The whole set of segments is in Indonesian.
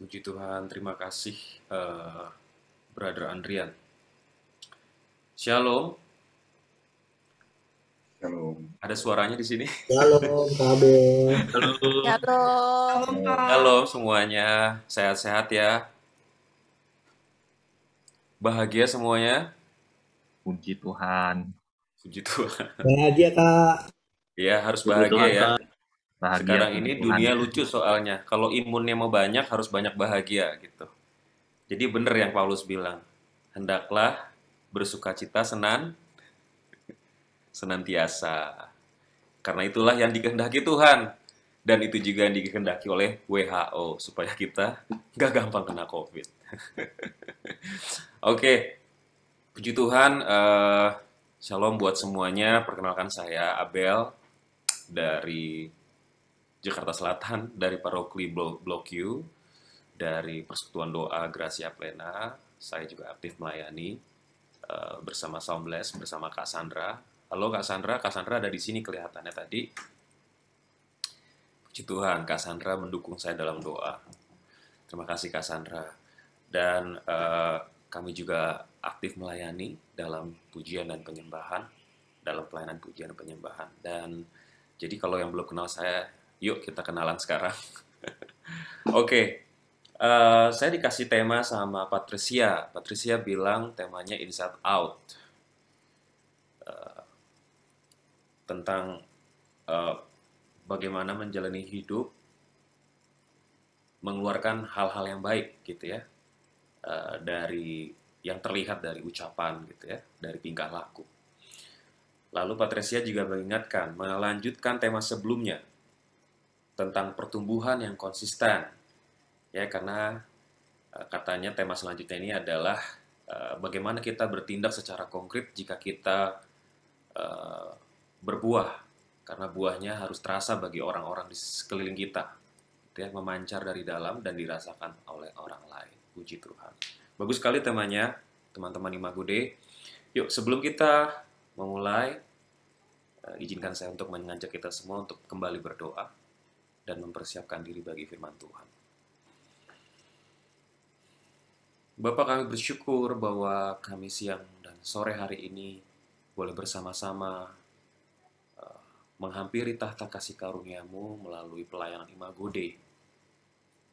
Puji Tuhan, terima kasih uh, Brother Andrian. Shalom. Shalom. Ada suaranya di sini. Shalom, kabe. Halo. Shalom. Halo semuanya, sehat-sehat ya. Bahagia semuanya. Puji Tuhan. Puji Tuhan. Bahagia, Kak. Iya, harus bahagia ya bahagia sekarang ini dunia lucu soalnya kalau imunnya mau banyak harus banyak bahagia gitu jadi bener yang Paulus bilang hendaklah bersuka cita senan senantiasa karena itulah yang dikehendaki Tuhan dan itu juga yang dikehendaki oleh WHO supaya kita nggak gampang kena COVID. Oke, okay. puji Tuhan. Uh, shalom buat semuanya. Perkenalkan saya Abel dari Jakarta Selatan dari Parokli Blok, U, Q dari Persekutuan Doa Gracia Plena saya juga aktif melayani uh, bersama Soundless bersama Kak Sandra halo Kak Sandra Kak Sandra ada di sini kelihatannya tadi puji Tuhan Kak Sandra mendukung saya dalam doa terima kasih Kak Sandra dan uh, kami juga aktif melayani dalam pujian dan penyembahan dalam pelayanan pujian dan penyembahan dan jadi kalau yang belum kenal saya Yuk kita kenalan sekarang. Oke, okay. uh, eh, saya dikasih tema sama Patricia. Patricia bilang temanya Inside Out. Uh, tentang uh, bagaimana menjalani hidup, mengeluarkan hal-hal yang baik gitu ya, uh, dari yang terlihat dari ucapan gitu ya, dari tingkah laku. Lalu Patricia juga mengingatkan, melanjutkan tema sebelumnya, tentang pertumbuhan yang konsisten. Ya, karena eh, katanya tema selanjutnya ini adalah eh, bagaimana kita bertindak secara konkret jika kita eh, berbuah karena buahnya harus terasa bagi orang-orang di sekeliling kita gitu ya memancar dari dalam dan dirasakan oleh orang lain puji Tuhan bagus sekali temanya teman-teman Imagude yuk sebelum kita memulai izinkan saya untuk mengajak kita semua untuk kembali berdoa dan mempersiapkan diri bagi firman Tuhan. Bapak kami bersyukur bahwa kami siang dan sore hari ini boleh bersama-sama eh, menghampiri tahta kasih karuniamu melalui pelayanan Imagode.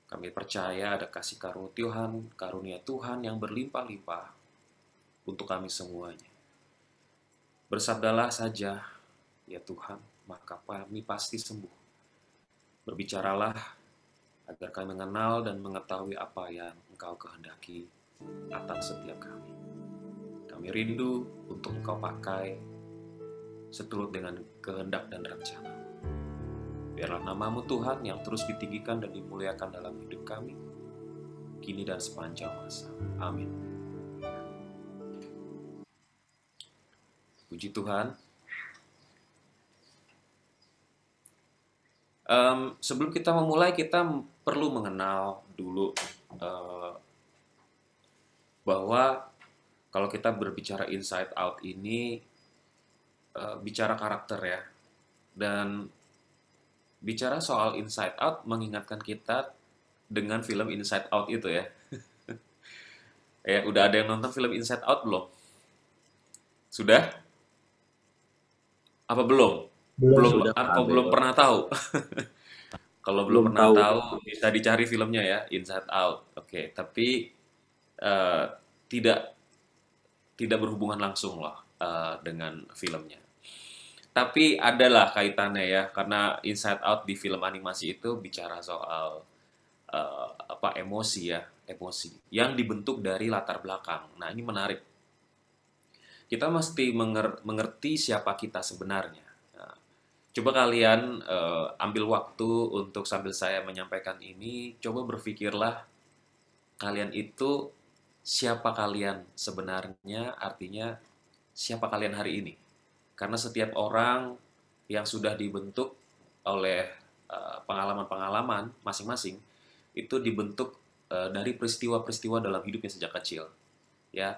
Kami percaya ada kasih karunia Tuhan, karunia Tuhan yang berlimpah-limpah untuk kami semuanya. Bersabdalah saja, ya Tuhan, maka kami pasti sembuh. Berbicaralah agar kami mengenal dan mengetahui apa yang Engkau kehendaki atas setiap kami. Kami rindu untuk Engkau pakai seturut dengan kehendak dan rencana. Biarlah namamu Tuhan yang terus ditinggikan dan dimuliakan dalam hidup kami, kini dan sepanjang masa. Amin. Puji Tuhan, Um, sebelum kita memulai, kita perlu mengenal dulu uh, bahwa kalau kita berbicara inside out ini uh, bicara karakter ya, dan bicara soal inside out mengingatkan kita dengan film Inside Out itu ya. ya, udah ada yang nonton film Inside Out belum? Sudah? Apa belum? belum, belum aku belum pernah tahu. Kalau belum, belum pernah tahu. tahu bisa dicari filmnya ya Inside Out. Oke, okay. tapi uh, tidak tidak berhubungan langsung loh uh, eh, dengan filmnya. Tapi adalah kaitannya ya karena Inside Out di film animasi itu bicara soal uh, apa emosi ya, emosi yang dibentuk dari latar belakang. Nah, ini menarik. Kita mesti menger mengerti siapa kita sebenarnya Coba kalian uh, ambil waktu untuk sambil saya menyampaikan ini, coba berpikirlah kalian itu siapa kalian sebenarnya, artinya siapa kalian hari ini. Karena setiap orang yang sudah dibentuk oleh uh, pengalaman-pengalaman masing-masing itu dibentuk uh, dari peristiwa-peristiwa dalam hidupnya sejak kecil. Ya,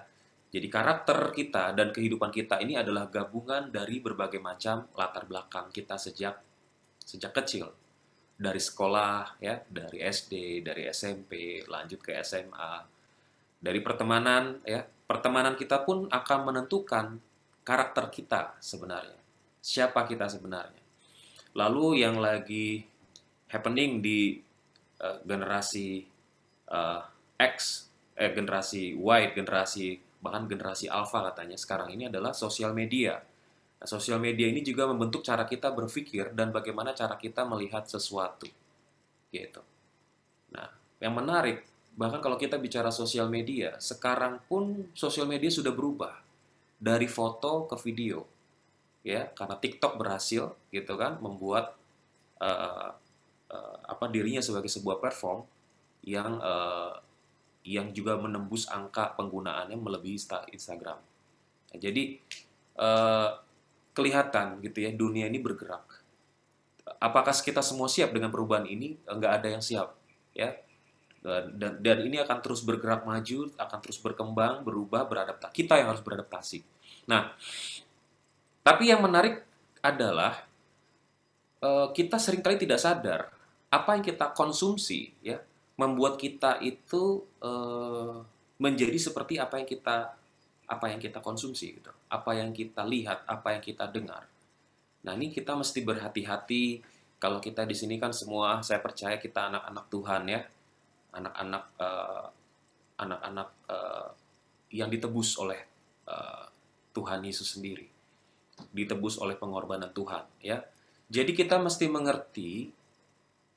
jadi karakter kita dan kehidupan kita ini adalah gabungan dari berbagai macam latar belakang kita sejak sejak kecil. Dari sekolah ya, dari SD, dari SMP, lanjut ke SMA. Dari pertemanan ya, pertemanan kita pun akan menentukan karakter kita sebenarnya. Siapa kita sebenarnya. Lalu yang lagi happening di uh, generasi uh, X, eh generasi Y, generasi bahkan generasi alfa katanya sekarang ini adalah sosial media. Nah, sosial media ini juga membentuk cara kita berpikir dan bagaimana cara kita melihat sesuatu. Gitu. Nah, yang menarik, bahkan kalau kita bicara sosial media, sekarang pun sosial media sudah berubah. Dari foto ke video. Ya, karena TikTok berhasil gitu kan membuat uh, uh, apa dirinya sebagai sebuah platform yang uh, yang juga menembus angka penggunaannya melebihi Instagram. Nah, jadi eh, kelihatan gitu ya dunia ini bergerak. Apakah kita semua siap dengan perubahan ini? Enggak ada yang siap, ya. Dan, dan ini akan terus bergerak maju, akan terus berkembang, berubah, beradaptasi. Kita yang harus beradaptasi. Nah, tapi yang menarik adalah eh, kita seringkali tidak sadar apa yang kita konsumsi, ya, membuat kita itu uh, menjadi seperti apa yang kita apa yang kita konsumsi gitu, apa yang kita lihat, apa yang kita dengar. Nah ini kita mesti berhati-hati kalau kita di sini kan semua saya percaya kita anak-anak Tuhan ya, anak-anak uh, anak-anak uh, yang ditebus oleh uh, Tuhan Yesus sendiri, ditebus oleh pengorbanan Tuhan ya. Jadi kita mesti mengerti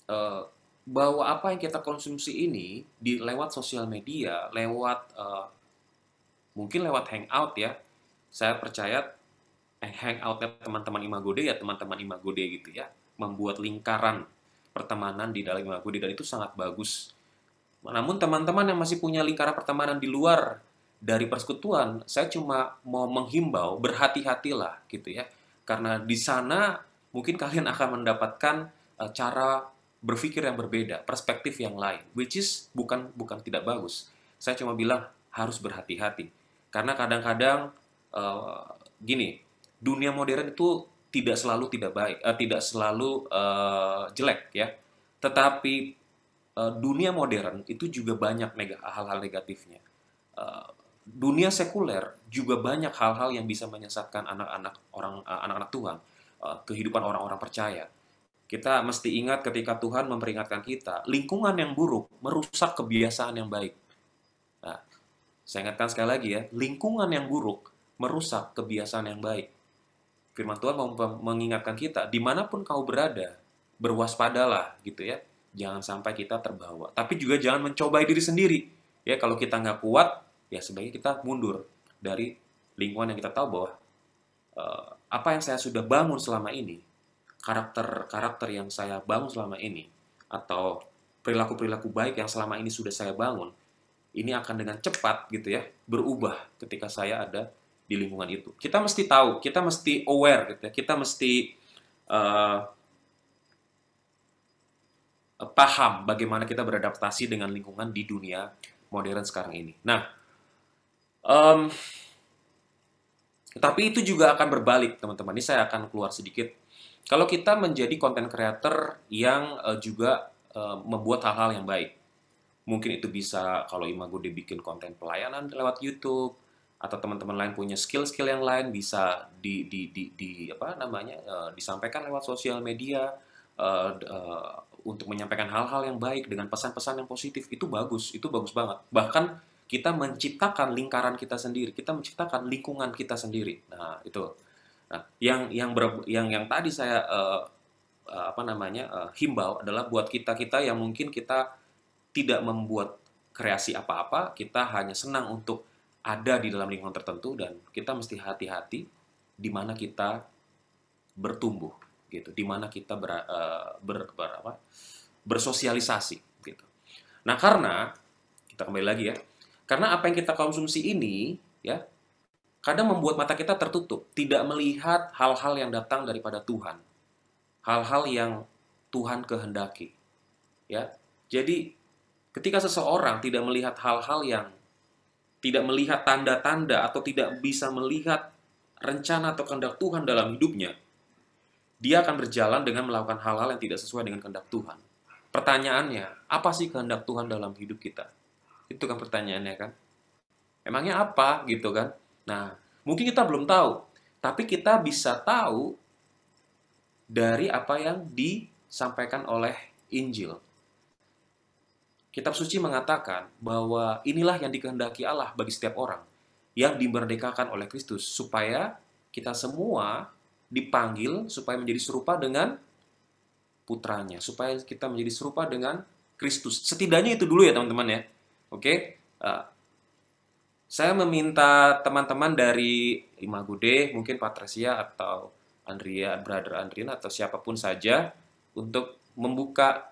uh, bahwa apa yang kita konsumsi ini di lewat sosial media, lewat uh, mungkin lewat hangout ya. Saya percaya eh, hangoutnya teman-teman Imagode ya teman-teman Imagode gitu ya, membuat lingkaran pertemanan di dalam Imagode dan itu sangat bagus. Namun teman-teman yang masih punya lingkaran pertemanan di luar dari persekutuan, saya cuma mau menghimbau berhati-hatilah gitu ya. Karena di sana mungkin kalian akan mendapatkan eh, cara berpikir yang berbeda, perspektif yang lain, which is bukan bukan tidak bagus. Saya cuma bilang harus berhati-hati karena kadang-kadang uh, gini dunia modern itu tidak selalu tidak baik, uh, tidak selalu uh, jelek ya, tetapi uh, dunia modern itu juga banyak hal-hal negatifnya. Uh, dunia sekuler juga banyak hal-hal yang bisa menyesatkan anak-anak orang anak-anak uh, Tuhan, uh, kehidupan orang-orang percaya kita mesti ingat ketika Tuhan memperingatkan kita, lingkungan yang buruk merusak kebiasaan yang baik. Nah, saya ingatkan sekali lagi ya, lingkungan yang buruk merusak kebiasaan yang baik. Firman Tuhan mau mengingatkan kita, dimanapun kau berada, berwaspadalah gitu ya. Jangan sampai kita terbawa. Tapi juga jangan mencobai diri sendiri. Ya, kalau kita nggak kuat, ya sebaiknya kita mundur dari lingkungan yang kita tahu bahwa uh, apa yang saya sudah bangun selama ini karakter-karakter yang saya bangun selama ini atau perilaku-perilaku baik yang selama ini sudah saya bangun ini akan dengan cepat gitu ya berubah ketika saya ada di lingkungan itu. Kita mesti tahu, kita mesti aware gitu ya. Kita mesti uh, paham bagaimana kita beradaptasi dengan lingkungan di dunia modern sekarang ini. Nah, um, tapi itu juga akan berbalik, teman-teman. Ini saya akan keluar sedikit kalau kita menjadi konten creator yang uh, juga uh, membuat hal-hal yang baik, mungkin itu bisa kalau Imago dibikin konten pelayanan lewat YouTube atau teman-teman lain punya skill-skill yang lain bisa di, di, di, di apa namanya uh, disampaikan lewat sosial media uh, uh, untuk menyampaikan hal-hal yang baik dengan pesan-pesan yang positif itu bagus itu bagus banget bahkan kita menciptakan lingkaran kita sendiri kita menciptakan lingkungan kita sendiri nah itu Nah, yang yang ber, yang yang tadi saya uh, apa namanya uh, himbau adalah buat kita kita yang mungkin kita tidak membuat kreasi apa-apa, kita hanya senang untuk ada di dalam lingkungan tertentu dan kita mesti hati-hati di mana kita bertumbuh gitu, di mana kita ber, uh, ber, ber apa, bersosialisasi gitu. Nah karena kita kembali lagi ya, karena apa yang kita konsumsi ini ya kadang membuat mata kita tertutup, tidak melihat hal-hal yang datang daripada Tuhan. Hal-hal yang Tuhan kehendaki. Ya. Jadi ketika seseorang tidak melihat hal-hal yang tidak melihat tanda-tanda atau tidak bisa melihat rencana atau kehendak Tuhan dalam hidupnya, dia akan berjalan dengan melakukan hal-hal yang tidak sesuai dengan kehendak Tuhan. Pertanyaannya, apa sih kehendak Tuhan dalam hidup kita? Itu kan pertanyaannya kan. Emangnya apa gitu kan? Nah, mungkin kita belum tahu, tapi kita bisa tahu dari apa yang disampaikan oleh Injil. Kitab suci mengatakan bahwa inilah yang dikehendaki Allah bagi setiap orang yang dimerdekakan oleh Kristus, supaya kita semua dipanggil supaya menjadi serupa dengan putranya, supaya kita menjadi serupa dengan Kristus. Setidaknya itu dulu ya teman-teman ya. Oke, ah, saya meminta teman-teman dari Imagude, mungkin Patricia atau Andrea, Brother Andrin atau siapapun saja untuk membuka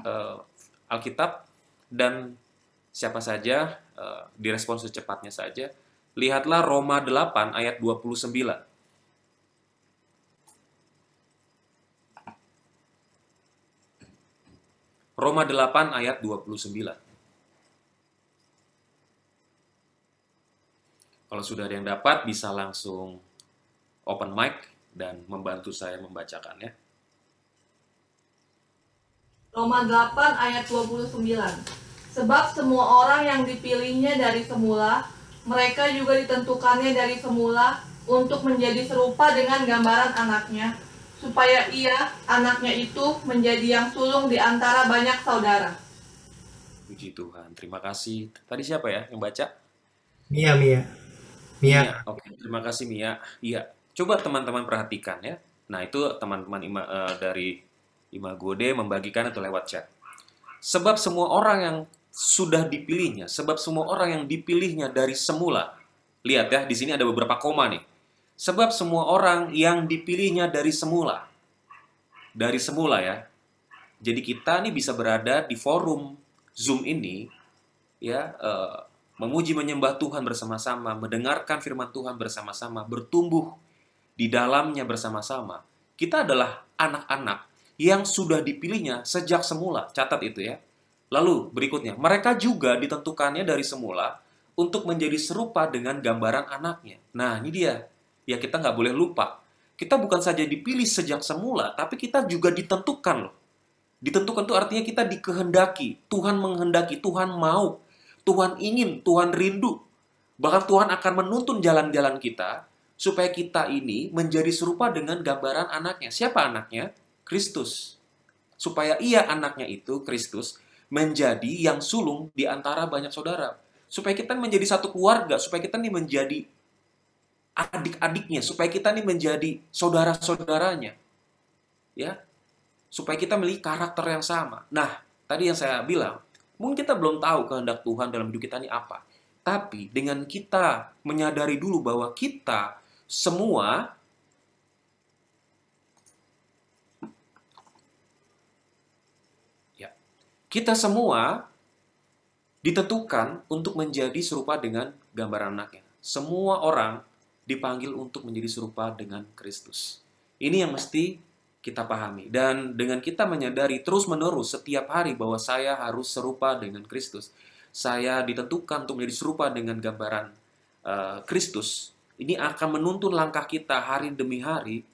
uh, Alkitab dan siapa saja uh, direspon secepatnya saja. Lihatlah Roma 8 ayat 29. Roma 8 ayat 29. Kalau sudah ada yang dapat, bisa langsung open mic dan membantu saya membacakannya. Roma 8 ayat 29 Sebab semua orang yang dipilihnya dari semula, mereka juga ditentukannya dari semula untuk menjadi serupa dengan gambaran anaknya, supaya ia, anaknya itu, menjadi yang sulung di antara banyak saudara. Puji Tuhan, terima kasih. Tadi siapa ya yang baca? Mia, Mia. Mia. Mia. Oke, terima kasih Mia. Iya, coba teman-teman perhatikan ya. Nah, itu teman-teman ima, uh, dari Imagode membagikan itu lewat chat. Sebab semua orang yang sudah dipilihnya, sebab semua orang yang dipilihnya dari semula. Lihat ya, di sini ada beberapa koma nih. Sebab semua orang yang dipilihnya dari semula. Dari semula ya. Jadi kita nih bisa berada di forum Zoom ini ya eh, memuji menyembah Tuhan bersama-sama, mendengarkan firman Tuhan bersama-sama, bertumbuh di dalamnya bersama-sama, kita adalah anak-anak yang sudah dipilihnya sejak semula. Catat itu ya. Lalu berikutnya, mereka juga ditentukannya dari semula untuk menjadi serupa dengan gambaran anaknya. Nah, ini dia. Ya kita nggak boleh lupa. Kita bukan saja dipilih sejak semula, tapi kita juga ditentukan loh. Ditentukan itu artinya kita dikehendaki. Tuhan menghendaki, Tuhan mau Tuhan ingin, Tuhan rindu. Bahkan Tuhan akan menuntun jalan-jalan kita supaya kita ini menjadi serupa dengan gambaran anaknya. Siapa anaknya? Kristus. Supaya ia anaknya itu, Kristus, menjadi yang sulung di antara banyak saudara. Supaya kita menjadi satu keluarga, supaya kita ini menjadi adik-adiknya, supaya kita ini menjadi saudara-saudaranya. Ya, supaya kita memiliki karakter yang sama. Nah, tadi yang saya bilang, Mungkin kita belum tahu kehendak Tuhan dalam hidup kita ini apa. Tapi dengan kita menyadari dulu bahwa kita semua ya, kita semua ditentukan untuk menjadi serupa dengan gambaran anaknya. Semua orang dipanggil untuk menjadi serupa dengan Kristus. Ini yang mesti kita pahami. Dan dengan kita menyadari terus-menerus setiap hari bahwa saya harus serupa dengan Kristus, saya ditentukan untuk menjadi serupa dengan gambaran uh, Kristus, ini akan menuntun langkah kita hari demi hari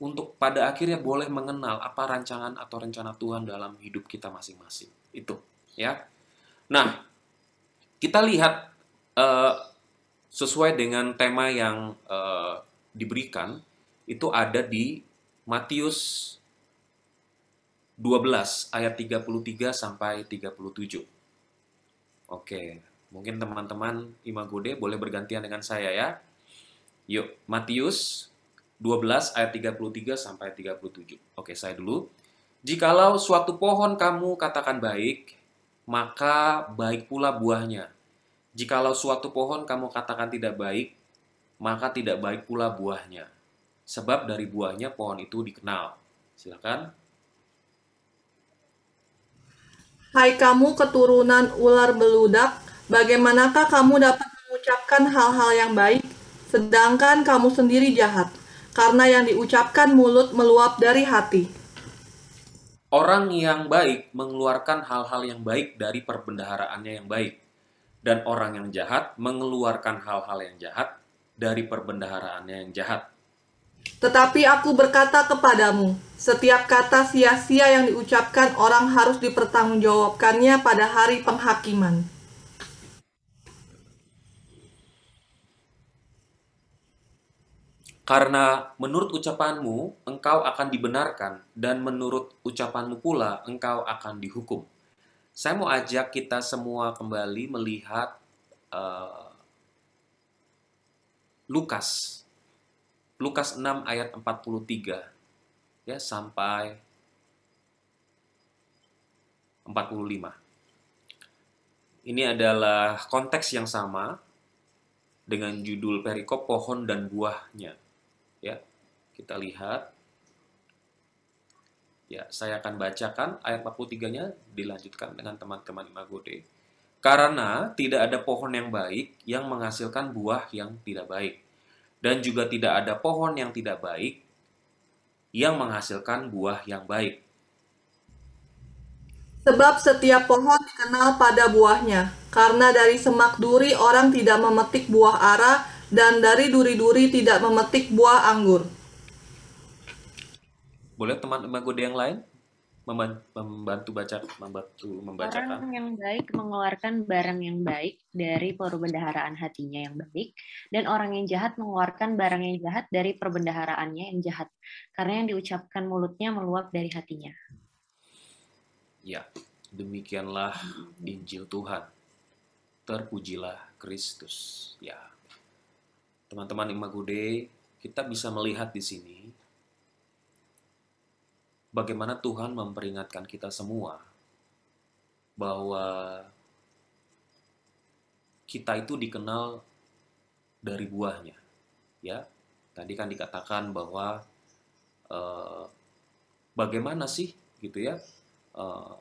untuk pada akhirnya boleh mengenal apa rancangan atau rencana Tuhan dalam hidup kita masing-masing. Itu, ya. Nah, kita lihat uh, sesuai dengan tema yang uh, diberikan itu ada di Matius 12 ayat 33 sampai 37. Oke, mungkin teman-teman Imagode boleh bergantian dengan saya ya. Yuk, Matius 12 ayat 33 sampai 37. Oke, saya dulu. Jikalau suatu pohon kamu katakan baik, maka baik pula buahnya. Jikalau suatu pohon kamu katakan tidak baik, maka tidak baik pula buahnya sebab dari buahnya pohon itu dikenal. Silakan. Hai kamu keturunan ular beludak, bagaimanakah kamu dapat mengucapkan hal-hal yang baik, sedangkan kamu sendiri jahat, karena yang diucapkan mulut meluap dari hati. Orang yang baik mengeluarkan hal-hal yang baik dari perbendaharaannya yang baik, dan orang yang jahat mengeluarkan hal-hal yang jahat dari perbendaharaannya yang jahat. Tetapi aku berkata kepadamu, setiap kata sia-sia yang diucapkan orang harus dipertanggungjawabkannya pada hari penghakiman. Karena menurut ucapanmu engkau akan dibenarkan dan menurut ucapanmu pula engkau akan dihukum. Saya mau ajak kita semua kembali melihat uh, Lukas Lukas 6 ayat 43 ya sampai 45. Ini adalah konteks yang sama dengan judul perikop pohon dan buahnya. Ya, kita lihat. Ya, saya akan bacakan ayat 43-nya dilanjutkan dengan teman-teman Imagode. Karena tidak ada pohon yang baik yang menghasilkan buah yang tidak baik dan juga tidak ada pohon yang tidak baik yang menghasilkan buah yang baik. Sebab setiap pohon dikenal pada buahnya, karena dari semak duri orang tidak memetik buah ara, dan dari duri-duri tidak memetik buah anggur. Boleh teman-temanku teman yang lain membantu baca membantu membacakan orang yang baik mengeluarkan barang yang baik dari perbendaharaan hatinya yang baik dan orang yang jahat mengeluarkan barang yang jahat dari perbendaharaannya yang jahat karena yang diucapkan mulutnya meluap dari hatinya ya demikianlah Injil Tuhan terpujilah Kristus ya teman-teman Imagude kita bisa melihat di sini bagaimana Tuhan memperingatkan kita semua bahwa kita itu dikenal dari buahnya. Ya, tadi kan dikatakan bahwa eh, bagaimana sih gitu ya eh,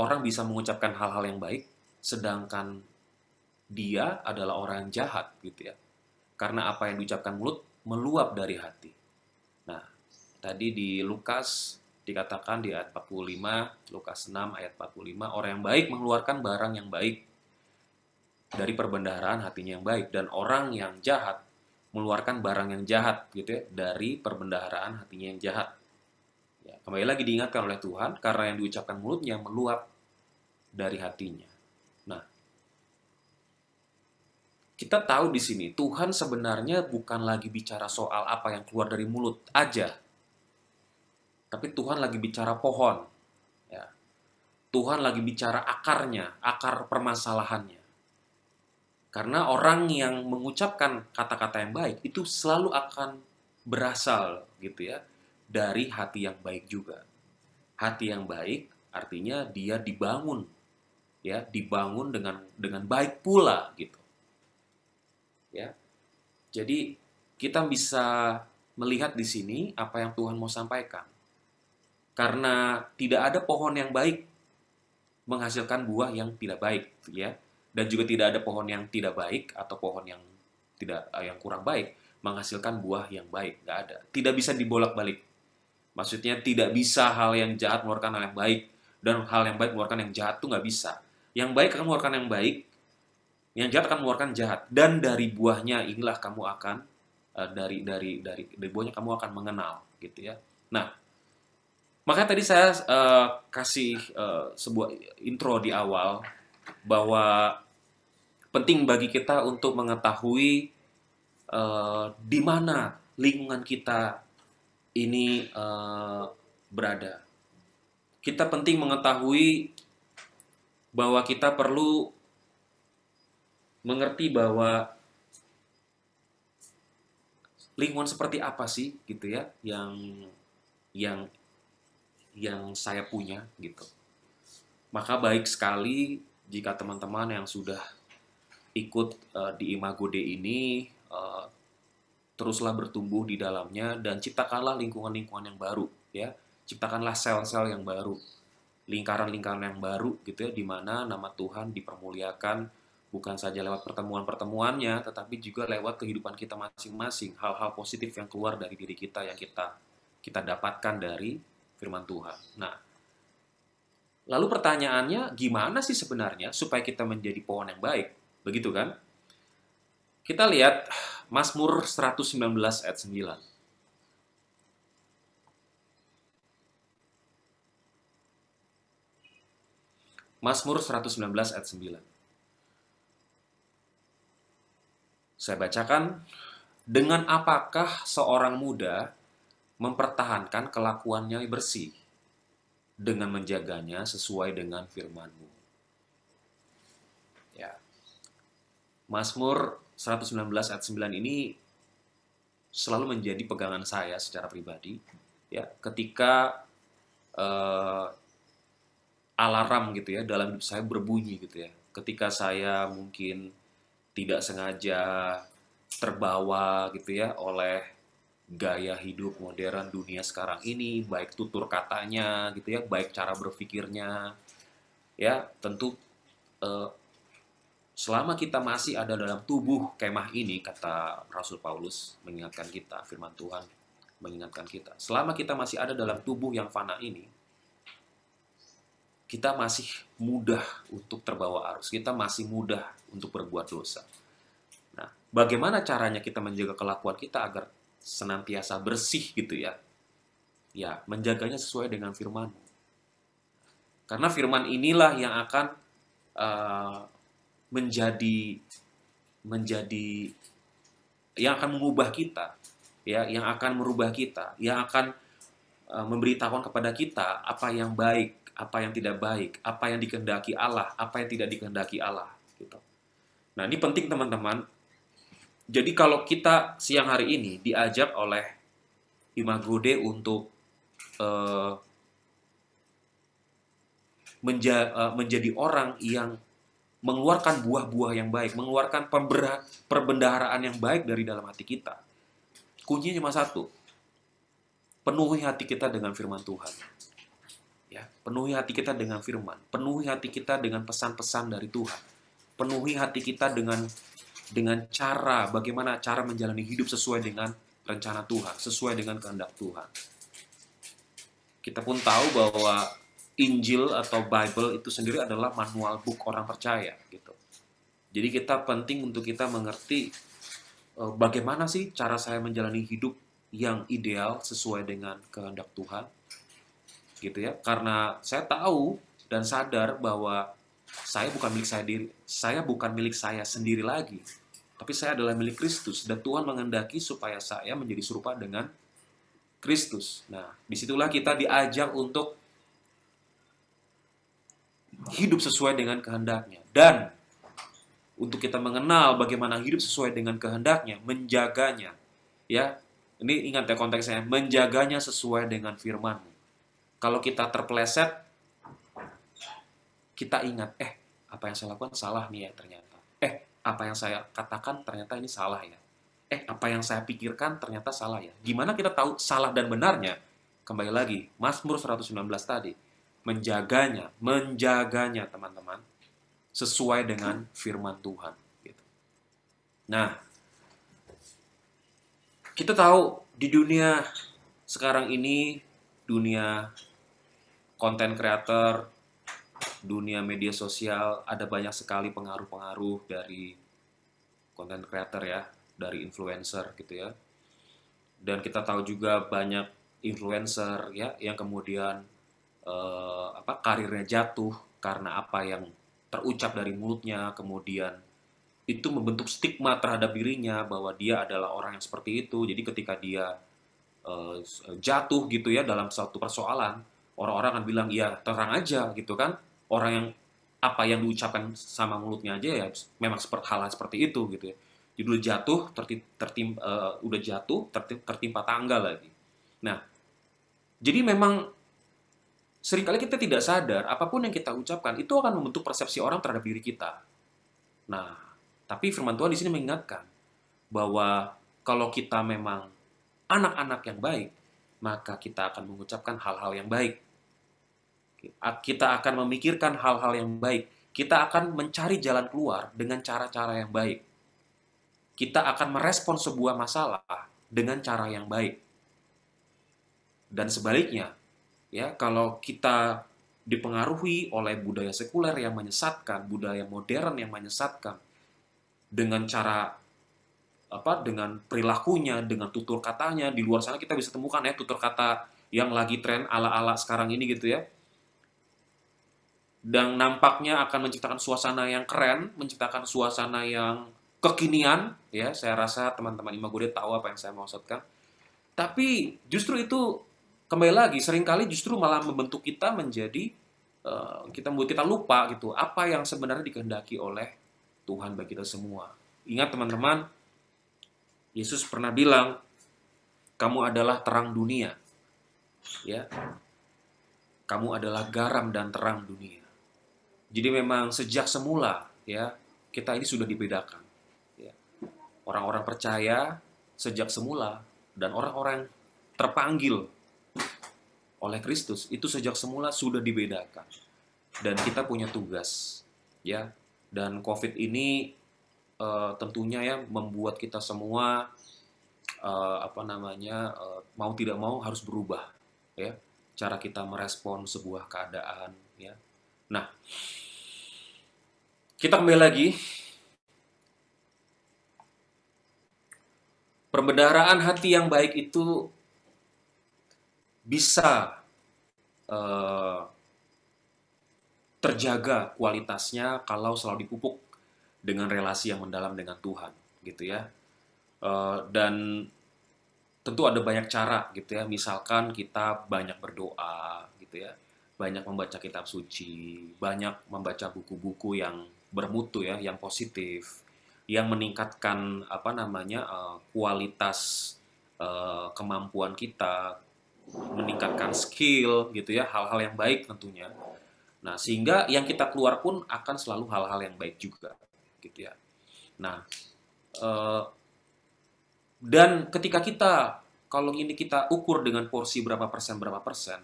orang bisa mengucapkan hal-hal yang baik, sedangkan dia adalah orang jahat gitu ya. Karena apa yang diucapkan mulut meluap dari hati. Tadi di Lukas dikatakan di ayat 45, Lukas 6 ayat 45, orang yang baik mengeluarkan barang yang baik dari perbendaharaan hatinya yang baik dan orang yang jahat mengeluarkan barang yang jahat gitu ya dari perbendaharaan hatinya yang jahat. Ya, kembali lagi diingatkan oleh Tuhan karena yang diucapkan mulutnya meluap dari hatinya. Nah, kita tahu di sini Tuhan sebenarnya bukan lagi bicara soal apa yang keluar dari mulut aja, tapi Tuhan lagi bicara pohon. Ya. Tuhan lagi bicara akarnya, akar permasalahannya. Karena orang yang mengucapkan kata-kata yang baik itu selalu akan berasal gitu ya dari hati yang baik juga. Hati yang baik artinya dia dibangun ya, dibangun dengan dengan baik pula gitu. Ya. Jadi kita bisa melihat di sini apa yang Tuhan mau sampaikan. Karena tidak ada pohon yang baik menghasilkan buah yang tidak baik, gitu ya. Dan juga tidak ada pohon yang tidak baik atau pohon yang tidak eh, yang kurang baik menghasilkan buah yang baik, nggak ada. Tidak bisa dibolak-balik. Maksudnya tidak bisa hal yang jahat mengeluarkan hal yang baik dan hal yang baik mengeluarkan yang jahat tuh nggak bisa. Yang baik akan mengeluarkan yang baik, yang jahat akan mengeluarkan jahat dan dari buahnya inilah kamu akan eh, dari dari dari dari buahnya kamu akan mengenal gitu ya. Nah, maka tadi saya uh, kasih uh, sebuah intro di awal bahwa penting bagi kita untuk mengetahui uh, di mana lingkungan kita ini uh, berada. Kita penting mengetahui bahwa kita perlu mengerti bahwa lingkungan seperti apa sih gitu ya yang yang yang saya punya gitu. Maka baik sekali jika teman-teman yang sudah ikut uh, di Imago Day ini uh, teruslah bertumbuh di dalamnya dan ciptakanlah lingkungan-lingkungan yang baru ya. Ciptakanlah sel-sel yang baru, lingkaran-lingkaran yang baru gitu ya di mana nama Tuhan dipermuliakan bukan saja lewat pertemuan-pertemuannya, tetapi juga lewat kehidupan kita masing-masing, hal-hal positif yang keluar dari diri kita yang kita kita dapatkan dari firman Tuhan. Nah, lalu pertanyaannya gimana sih sebenarnya supaya kita menjadi pohon yang baik? Begitu kan? Kita lihat Mazmur 119 ayat 9. Mazmur 119 ayat 9. Saya bacakan, dengan apakah seorang muda mempertahankan kelakuannya bersih dengan menjaganya sesuai dengan FirmanMu Ya. Mazmur 119 ayat 9 ini selalu menjadi pegangan saya secara pribadi ya ketika uh, alarm gitu ya dalam hidup saya berbunyi gitu ya ketika saya mungkin tidak sengaja terbawa gitu ya oleh gaya hidup modern dunia sekarang ini, baik tutur katanya gitu ya, baik cara berpikirnya. Ya, tentu eh, selama kita masih ada dalam tubuh kemah ini kata Rasul Paulus mengingatkan kita firman Tuhan mengingatkan kita. Selama kita masih ada dalam tubuh yang fana ini, kita masih mudah untuk terbawa arus, kita masih mudah untuk berbuat dosa. Nah, bagaimana caranya kita menjaga kelakuan kita agar senantiasa bersih gitu ya. Ya, menjaganya sesuai dengan firman. Karena firman inilah yang akan uh, menjadi menjadi yang akan mengubah kita, ya, yang akan merubah kita, yang akan uh, eh, memberitahukan kepada kita apa yang baik, apa yang tidak baik, apa yang dikehendaki Allah, apa yang tidak dikehendaki Allah, gitu. Nah, ini penting teman-teman jadi kalau kita siang hari ini diajak oleh Imago Dei untuk uh, menja uh, menjadi orang yang mengeluarkan buah-buah yang baik, mengeluarkan perbendaharaan yang baik dari dalam hati kita. Kuncinya cuma satu. Penuhi hati kita dengan firman Tuhan. Ya, penuhi hati kita dengan firman, penuhi hati kita dengan pesan-pesan dari Tuhan. Penuhi hati kita dengan dengan cara bagaimana cara menjalani hidup sesuai dengan rencana Tuhan, sesuai dengan kehendak Tuhan. Kita pun tahu bahwa Injil atau Bible itu sendiri adalah manual book orang percaya gitu. Jadi kita penting untuk kita mengerti e, bagaimana sih cara saya menjalani hidup yang ideal sesuai dengan kehendak Tuhan. Gitu ya. Karena saya tahu dan sadar bahwa saya bukan milik saya diri, saya bukan milik saya sendiri lagi, tapi saya adalah milik Kristus dan Tuhan mengendaki supaya saya menjadi serupa dengan Kristus. Nah, disitulah kita diajak untuk hidup sesuai dengan kehendaknya. Dan untuk kita mengenal bagaimana hidup sesuai dengan kehendaknya, menjaganya. Ya, ini ingat ya konteksnya, menjaganya sesuai dengan firman. Kalau kita terpleset, kita ingat, eh, apa yang saya lakukan salah nih ya ternyata apa yang saya katakan ternyata ini salah ya. Eh, apa yang saya pikirkan ternyata salah ya. Gimana kita tahu salah dan benarnya? Kembali lagi, Mazmur 119 tadi. Menjaganya, menjaganya teman-teman. Sesuai dengan firman Tuhan. Gitu. Nah, kita tahu di dunia sekarang ini, dunia konten creator, dunia media sosial ada banyak sekali pengaruh-pengaruh dari konten creator ya, dari influencer gitu ya. Dan kita tahu juga banyak influencer ya yang kemudian eh, apa karirnya jatuh karena apa yang terucap dari mulutnya, kemudian itu membentuk stigma terhadap dirinya bahwa dia adalah orang yang seperti itu. Jadi ketika dia eh, jatuh gitu ya dalam satu persoalan, orang-orang akan bilang ya terang aja gitu kan orang yang apa yang diucapkan sama mulutnya aja ya memang seperti hal seperti itu gitu ya. Jadi udah jatuh, tertim, tertim, uh, udah jatuh, tertim, tertimpa tangga lagi. Nah, jadi memang seringkali kita tidak sadar apapun yang kita ucapkan itu akan membentuk persepsi orang terhadap diri kita. Nah, tapi firman Tuhan di sini mengingatkan bahwa kalau kita memang anak-anak yang baik, maka kita akan mengucapkan hal-hal yang baik kita akan memikirkan hal-hal yang baik. Kita akan mencari jalan keluar dengan cara-cara yang baik. Kita akan merespon sebuah masalah dengan cara yang baik. Dan sebaliknya, ya kalau kita dipengaruhi oleh budaya sekuler yang menyesatkan, budaya modern yang menyesatkan dengan cara apa dengan perilakunya, dengan tutur katanya di luar sana kita bisa temukan ya tutur kata yang lagi tren ala-ala sekarang ini gitu ya dan nampaknya akan menciptakan suasana yang keren, menciptakan suasana yang kekinian, ya saya rasa teman-teman Imagode tahu apa yang saya maksudkan. Tapi justru itu kembali lagi seringkali justru malah membentuk kita menjadi uh, kita membuat kita lupa gitu apa yang sebenarnya dikehendaki oleh Tuhan bagi kita semua. Ingat teman-teman, Yesus pernah bilang, kamu adalah terang dunia. Ya. Kamu adalah garam dan terang dunia. Jadi memang sejak semula ya kita ini sudah dibedakan. Ya. Orang-orang percaya sejak semula dan orang-orang terpanggil oleh Kristus itu sejak semula sudah dibedakan dan kita punya tugas ya dan COVID ini uh, tentunya ya membuat kita semua uh, apa namanya uh, mau tidak mau harus berubah ya cara kita merespon sebuah keadaan ya nah kita kembali lagi. Perbendaharaan hati yang baik itu bisa uh, terjaga kualitasnya kalau selalu dipupuk dengan relasi yang mendalam dengan Tuhan, gitu ya. Uh, dan tentu ada banyak cara, gitu ya. Misalkan kita banyak berdoa, gitu ya, banyak membaca kitab suci, banyak membaca buku-buku yang bermutu ya, yang positif, yang meningkatkan apa namanya eh, kualitas eh, kemampuan kita, meningkatkan skill gitu ya, hal-hal yang baik tentunya. Nah, sehingga yang kita keluar pun akan selalu hal-hal yang baik juga gitu ya. Nah, eh, dan ketika kita kalau ini kita ukur dengan porsi berapa persen berapa persen,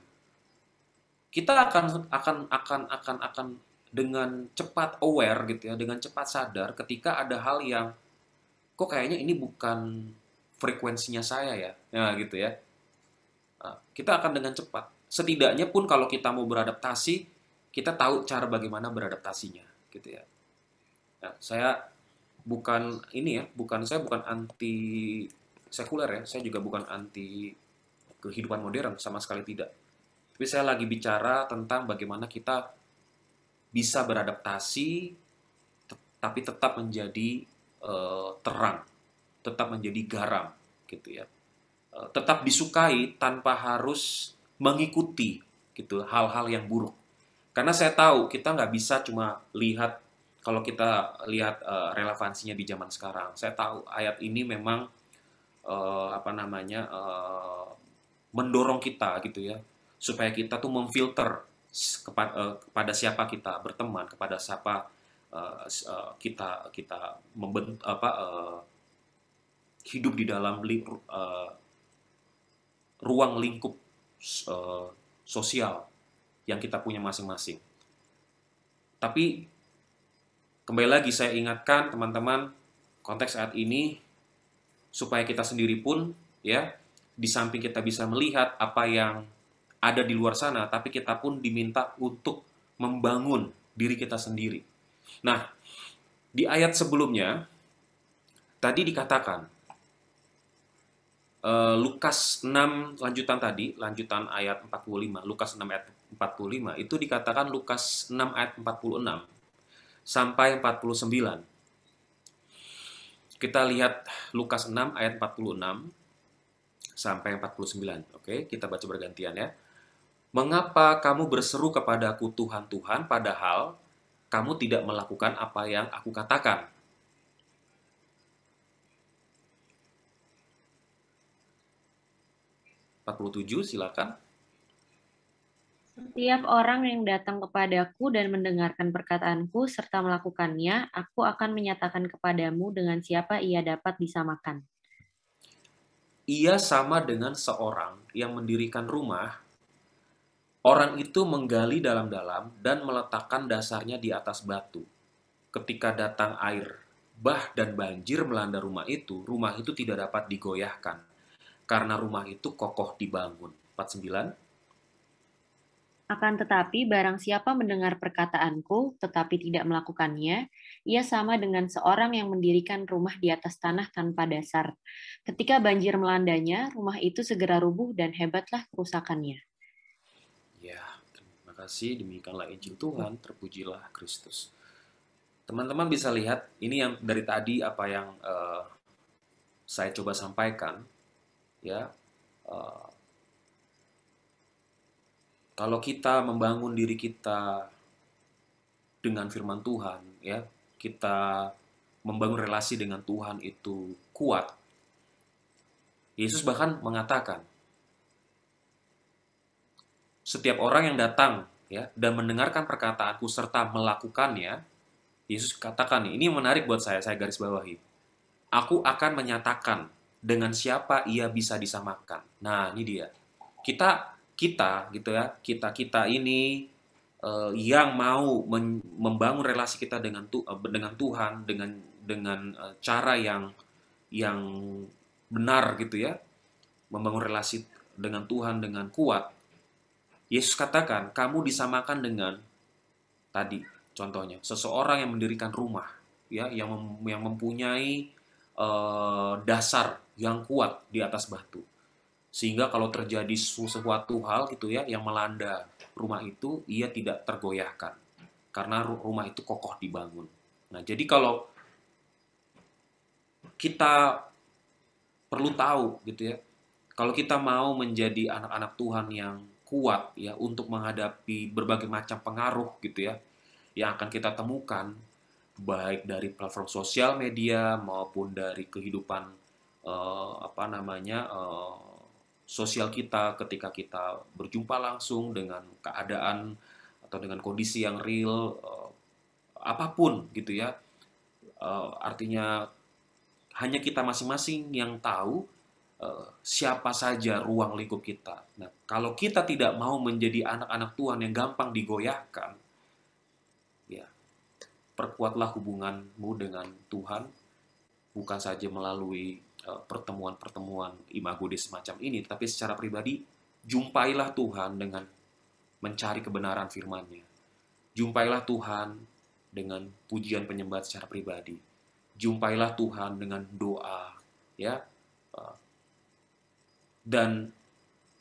kita akan akan akan akan akan dengan cepat aware gitu ya, dengan cepat sadar ketika ada hal yang kok kayaknya ini bukan frekuensinya saya ya, nah gitu ya. Nah, kita akan dengan cepat. Setidaknya pun kalau kita mau beradaptasi, kita tahu cara bagaimana beradaptasinya, gitu ya. Nah, saya bukan ini ya, bukan saya bukan anti sekuler ya, saya juga bukan anti kehidupan modern sama sekali tidak. Tapi saya lagi bicara tentang bagaimana kita bisa beradaptasi tapi tetap menjadi uh, terang, tetap menjadi garam gitu ya. Uh, tetap disukai tanpa harus mengikuti gitu hal-hal yang buruk. Karena saya tahu kita nggak bisa cuma lihat kalau kita lihat uh, relevansinya di zaman sekarang. Saya tahu ayat ini memang uh, apa namanya uh, mendorong kita gitu ya supaya kita tuh memfilter Eh, kepada, siapa kita berteman, kepada siapa eh, eh, kita kita membentuk apa hidup di dalam ruang lingkup sosial yang kita punya masing-masing. Tapi kembali lagi saya ingatkan teman-teman konteks saat ini supaya kita sendiri pun ya di samping kita bisa melihat apa yang ada di luar sana, tapi kita pun diminta untuk membangun diri kita sendiri. Nah, di ayat sebelumnya tadi dikatakan eh, Lukas 6 lanjutan tadi, lanjutan ayat 45, Lukas 6 ayat 45 itu dikatakan Lukas 6 ayat 46 sampai 49. Kita lihat Lukas 6 ayat 46 sampai 49. Oke, kita baca bergantian ya. Mengapa kamu berseru kepadaku Tuhan, Tuhan, padahal kamu tidak melakukan apa yang aku katakan? silakan. Setiap orang yang datang kepadaku dan mendengarkan perkataanku serta melakukannya, aku akan menyatakan kepadamu dengan siapa ia dapat disamakan. Ia sama dengan seorang yang mendirikan rumah Orang itu menggali dalam-dalam dan meletakkan dasarnya di atas batu. Ketika datang air, bah dan banjir melanda rumah itu, rumah itu tidak dapat digoyahkan karena rumah itu kokoh dibangun. 49 Akan tetapi barang siapa mendengar perkataanku tetapi tidak melakukannya, ia sama dengan seorang yang mendirikan rumah di atas tanah tanpa dasar. Ketika banjir melandanya, rumah itu segera rubuh dan hebatlah kerusakannya kasih, demikianlah Injil Tuhan, terpujilah Kristus. Teman-teman bisa lihat, ini yang dari tadi apa yang uh, saya coba sampaikan, ya. Uh, kalau kita membangun diri kita dengan firman Tuhan, ya, kita membangun relasi dengan Tuhan itu kuat. Yesus bahkan mengatakan, setiap orang yang datang ya dan mendengarkan perkataanku serta melakukannya, Yesus katakan ini menarik buat saya, saya garis bawahi. Aku akan menyatakan dengan siapa ia bisa disamakan. Nah, ini dia. Kita kita gitu ya, kita-kita ini uh, yang mau membangun relasi kita dengan tu eh, dengan Tuhan dengan dengan uh, cara yang yang benar gitu ya. Membangun relasi dengan Tuhan dengan kuat Yesus katakan, kamu disamakan dengan tadi contohnya seseorang yang mendirikan rumah ya yang mem yang mempunyai uh, dasar yang kuat di atas batu. Sehingga kalau terjadi sesuatu hal gitu ya yang melanda rumah itu, ia tidak tergoyahkan karena rumah itu kokoh dibangun. Nah, jadi kalau kita perlu tahu gitu ya, kalau kita mau menjadi anak-anak Tuhan yang kuat ya untuk menghadapi berbagai macam pengaruh gitu ya yang akan kita temukan baik dari platform sosial media maupun dari kehidupan uh, apa namanya uh, sosial kita ketika kita berjumpa langsung dengan keadaan atau dengan kondisi yang real uh, apapun gitu ya uh, artinya hanya kita masing-masing yang tahu Eh, siapa saja ruang lingkup kita. Nah, kalau kita tidak mau menjadi anak-anak Tuhan yang gampang digoyahkan, ya perkuatlah hubunganmu dengan Tuhan, bukan saja melalui eh, pertemuan-pertemuan imago di semacam ini, tapi secara pribadi jumpailah Tuhan dengan mencari kebenaran firman-Nya. Jumpailah Tuhan dengan pujian penyembahan secara pribadi. Jumpailah Tuhan dengan doa, ya, dan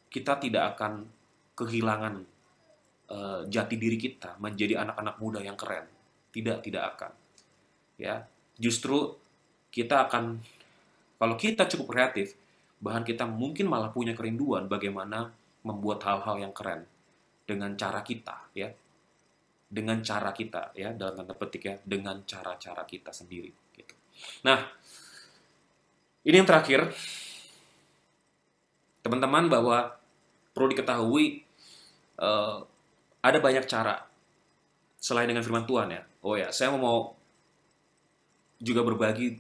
kita tidak akan kehilangan uh, jati diri kita menjadi anak-anak muda yang keren. Tidak, tidak akan. Ya, justru kita akan kalau kita cukup kreatif, bahan kita mungkin malah punya kerinduan bagaimana membuat hal-hal yang keren dengan cara kita, ya. Dengan cara kita, ya, dalam tanda petik ya, dengan cara-cara kita sendiri gitu. Nah, ini yang terakhir, teman-teman bahwa perlu diketahui uh, ada banyak cara selain dengan firman Tuhan ya. Oh ya, saya mau juga berbagi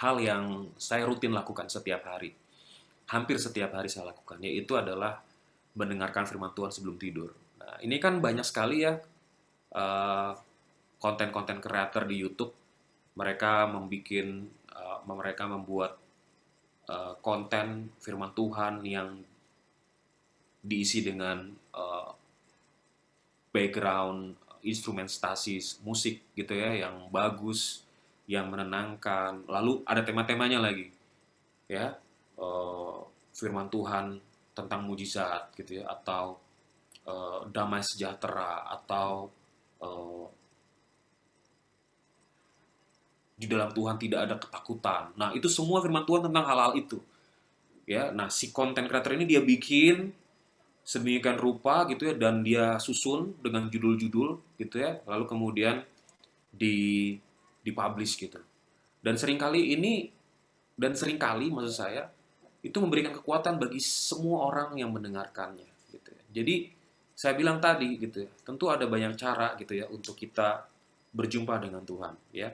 hal yang saya rutin lakukan setiap hari. Hampir setiap hari saya lakukan, yaitu adalah mendengarkan firman Tuhan sebelum tidur. Nah, ini kan banyak sekali ya eh, konten-konten uh, kreator di YouTube mereka membuat uh, eh, mereka membuat Eh, konten firman Tuhan yang diisi dengan uh, background eh, stasis musik gitu ya yang bagus, yang menenangkan. Lalu ada tema-temanya lagi, ya uh, firman Tuhan tentang mujizat gitu ya atau uh, damai sejahtera atau uh, di dalam Tuhan tidak ada ketakutan. Nah, itu semua firman Tuhan tentang hal-hal itu. Ya, nah si konten creator ini dia bikin sedemikian rupa gitu ya dan dia susun dengan judul-judul gitu ya, lalu kemudian di dipublish gitu. Dan seringkali ini dan seringkali maksud saya itu memberikan kekuatan bagi semua orang yang mendengarkannya gitu ya. Jadi saya bilang tadi gitu ya, tentu ada banyak cara gitu ya untuk kita berjumpa dengan Tuhan ya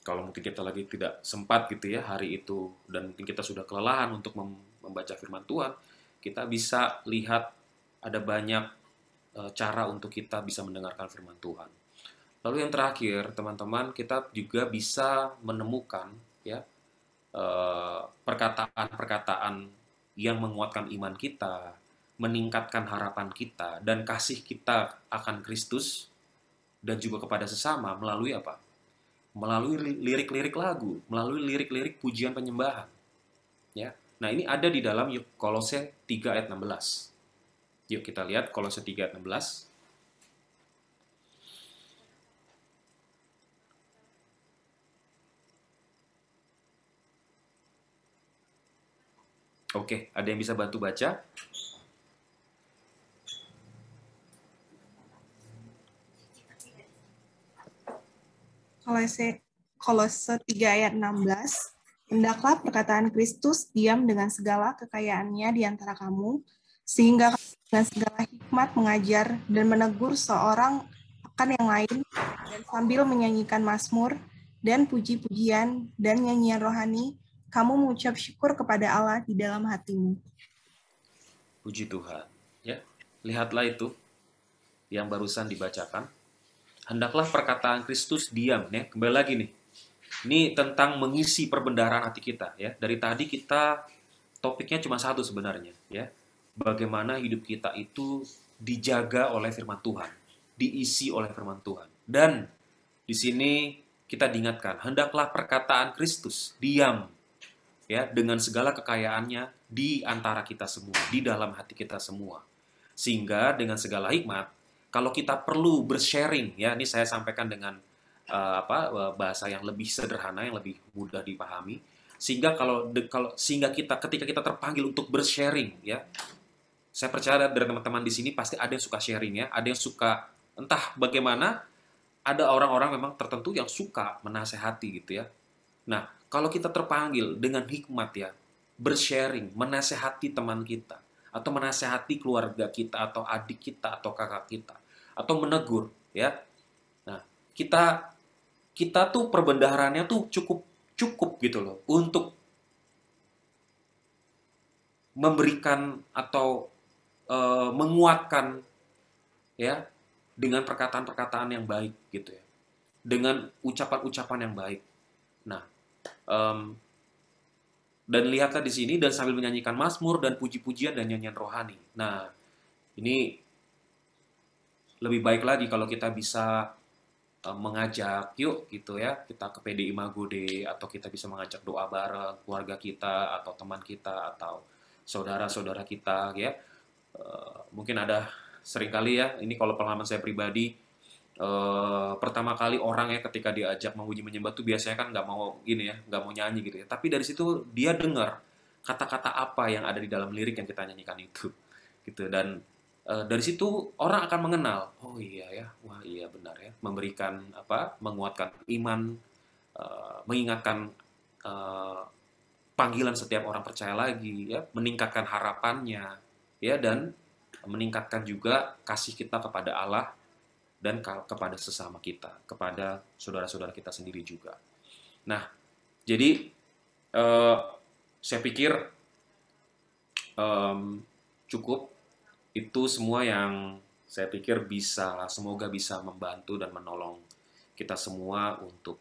kalau mungkin kita lagi tidak sempat gitu ya hari itu dan mungkin kita sudah kelelahan untuk membaca firman Tuhan, kita bisa lihat ada banyak e, cara untuk kita bisa mendengarkan firman Tuhan. Lalu yang terakhir, teman-teman, kita juga bisa menemukan ya e, perkataan-perkataan yang menguatkan iman kita, meningkatkan harapan kita dan kasih kita akan Kristus dan juga kepada sesama melalui apa? melalui lirik-lirik lagu, melalui lirik-lirik pujian penyembahan. Ya. Nah, ini ada di dalam Kolose 3 ayat 16. Yuk kita lihat Kolose 3 ayat 16. Oke, ada yang bisa bantu baca? Kolose Kolose 3 ayat 16, hendaklah perkataan Kristus diam dengan segala kekayaannya di antara kamu, sehingga dengan segala hikmat mengajar dan menegur seorang akan yang lain, dan sambil menyanyikan mazmur dan puji-pujian dan nyanyian rohani, kamu mengucap syukur kepada Allah di dalam hatimu. Puji Tuhan. Ya, lihatlah itu yang barusan dibacakan hendaklah perkataan Kristus diam ya. Kembali lagi nih. Ini tentang mengisi perbendaharaan hati kita ya. Dari tadi kita topiknya cuma satu sebenarnya ya. Bagaimana hidup kita itu dijaga oleh firman Tuhan, diisi oleh firman Tuhan. Dan di sini kita diingatkan, hendaklah perkataan Kristus diam ya dengan segala kekayaannya di antara kita semua, di dalam hati kita semua. Sehingga dengan segala hikmat kalau kita perlu bersharing ya ini saya sampaikan dengan uh, apa eh, bahasa yang lebih sederhana yang lebih mudah dipahami sehingga kalau de, kalau sehingga kita ketika kita terpanggil untuk bersharing ya saya percaya dari teman-teman di sini pasti ada yang suka sharing ya ada yang suka entah bagaimana ada orang-orang memang tertentu yang suka menasehati gitu ya nah kalau kita terpanggil dengan hikmat ya bersharing menasehati teman kita atau menasehati keluarga kita atau adik kita atau kakak kita atau menegur ya. Nah, kita kita tuh perbendaharannya tuh cukup cukup gitu loh untuk memberikan atau e, menguatkan ya dengan perkataan-perkataan yang baik gitu ya dengan ucapan-ucapan yang baik nah um, dan lihatlah di sini dan sambil menyanyikan Mazmur dan puji-pujian dan nyanyian rohani nah ini lebih baik lagi kalau kita bisa eh, mengajak yuk gitu ya kita ke PDI Magode atau kita bisa mengajak doa bareng keluarga kita atau teman kita atau saudara-saudara kita ya uh, mungkin ada sering kali ya ini kalau pengalaman saya pribadi uh, pertama kali orang ya ketika diajak menguji menyembah tuh biasanya kan nggak mau gini ya nggak mau nyanyi gitu ya tapi dari situ dia dengar kata-kata apa yang ada di dalam lirik yang kita nyanyikan itu gitu dan Eh, dari situ orang akan mengenal oh iya ya wah iya benar ya memberikan apa menguatkan iman uh, mengingatkan uh, panggilan setiap orang percaya lagi ya meningkatkan harapannya ya dan meningkatkan juga kasih kita kepada Allah dan kepada sesama kita kepada saudara-saudara kita sendiri juga nah jadi uh, saya pikir um, cukup itu semua yang saya pikir bisa semoga bisa membantu dan menolong kita semua untuk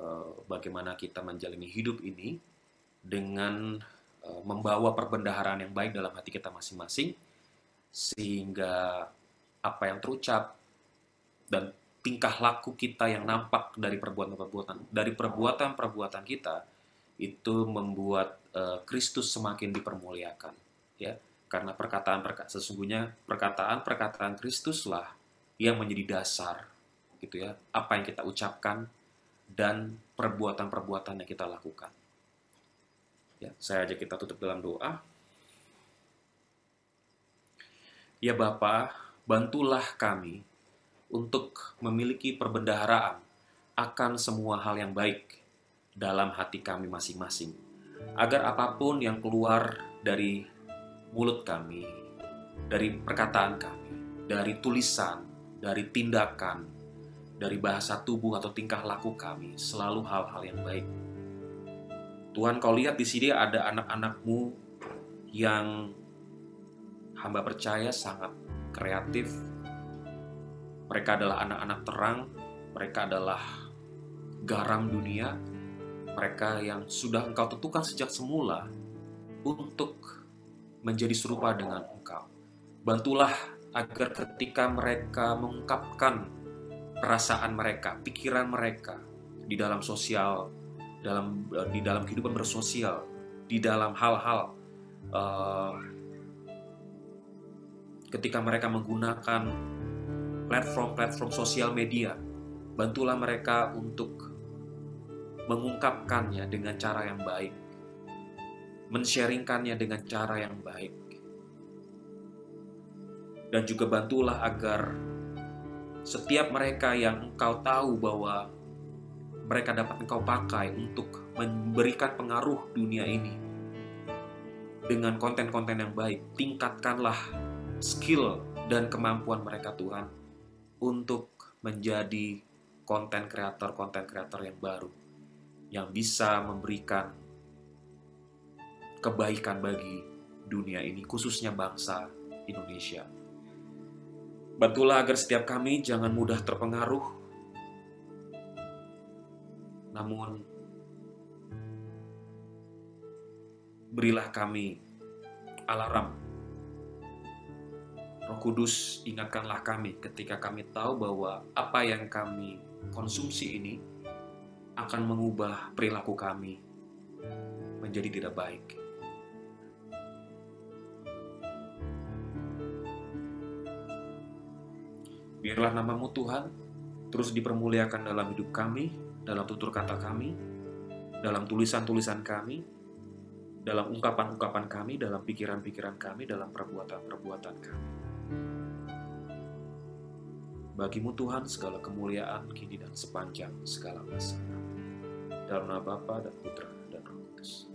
uh, bagaimana kita menjalani hidup ini dengan uh, membawa perbendaharaan yang baik dalam hati kita masing-masing sehingga apa yang terucap dan tingkah laku kita yang nampak dari perbuatan-perbuatan dari perbuatan-perbuatan kita itu membuat eh, Kristus semakin dipermuliakan ya karena perkataan perkataan sesungguhnya perkataan-perkataan Kristuslah yang menjadi dasar gitu ya, apa yang kita ucapkan dan perbuatan-perbuatan yang kita lakukan. Ya, saya ajak kita tutup dalam doa. Ya Bapa, bantulah kami untuk memiliki perbendaharaan akan semua hal yang baik dalam hati kami masing-masing, agar apapun yang keluar dari mulut kami, dari perkataan kami, dari tulisan, dari tindakan, dari bahasa tubuh atau tingkah laku kami, selalu hal-hal yang baik. Tuhan, kau lihat di sini ada anak-anakmu yang hamba percaya sangat kreatif. Mereka adalah anak-anak terang, mereka adalah garam dunia, mereka yang sudah engkau tentukan sejak semula untuk menjadi serupa dengan Engkau. Bantulah agar ketika mereka mengungkapkan perasaan mereka, pikiran mereka di dalam sosial, dalam eh, di dalam kehidupan bersosial, di dalam hal-hal uh, ketika mereka menggunakan platform-platform sosial media, bantulah mereka untuk mengungkapkannya dengan cara yang baik, mensharingkannya dengan cara yang baik. Dan juga bantulah agar setiap mereka yang engkau tahu bahwa mereka dapat engkau pakai untuk memberikan pengaruh dunia ini dengan konten-konten yang baik, tingkatkanlah skill dan kemampuan mereka Tuhan untuk menjadi konten kreator konten kreator yang baru yang bisa memberikan kebaikan bagi dunia ini, khususnya bangsa Indonesia. Bantulah agar setiap kami jangan mudah terpengaruh, namun berilah kami alarm. Roh Kudus ingatkanlah kami ketika kami tahu bahwa apa yang kami konsumsi ini akan mengubah perilaku kami menjadi tidak baik. Biarlah namamu Tuhan terus dipermuliakan dalam hidup kami, dalam tutur kata kami, dalam tulisan-tulisan kami, dalam ungkapan-ungkapan kami, dalam pikiran-pikiran kami, dalam perbuatan-perbuatan kami. Bagimu Tuhan segala kemuliaan kini dan sepanjang segala masa. Dalam nama Bapa dan Putra dan Roh Kudus.